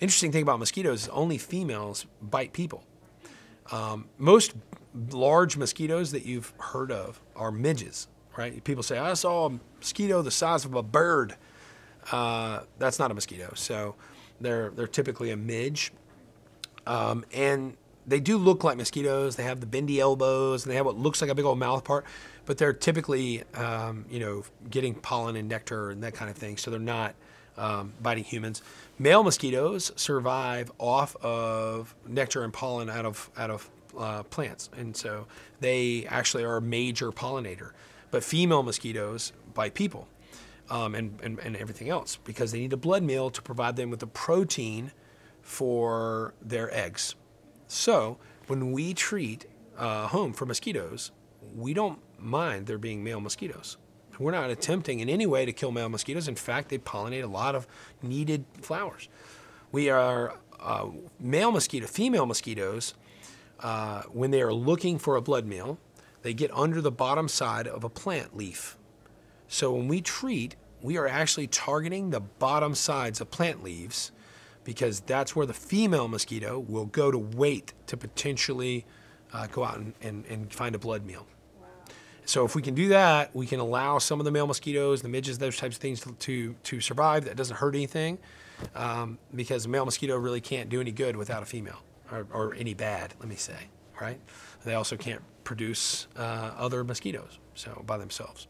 Interesting thing about mosquitoes is only females bite people. Um, most large mosquitoes that you've heard of are midges, right? People say, I saw a mosquito the size of a bird. Uh, that's not a mosquito. So they're, they're typically a midge. Um, and they do look like mosquitoes. They have the bendy elbows and they have what looks like a big old mouth part, but they're typically, um, you know, getting pollen and nectar and that kind of thing. So they're not um, biting humans. Male mosquitoes survive off of nectar and pollen out of out of uh, plants, and so they actually are a major pollinator. But female mosquitoes bite people um, and, and, and everything else because they need a blood meal to provide them with the protein for their eggs. So when we treat a uh, home for mosquitoes, we don't mind there being male mosquitoes. And we're not attempting in any way to kill male mosquitoes. In fact, they pollinate a lot of needed flowers. We are uh, male mosquito, female mosquitoes, uh, when they are looking for a blood meal, they get under the bottom side of a plant leaf. So when we treat, we are actually targeting the bottom sides of plant leaves because that's where the female mosquito will go to wait to potentially uh, go out and, and, and find a blood meal. So if we can do that, we can allow some of the male mosquitoes, the midges, those types of things to, to, to survive. That doesn't hurt anything um, because a male mosquito really can't do any good without a female or, or any bad, let me say, right? They also can't produce uh, other mosquitoes so by themselves.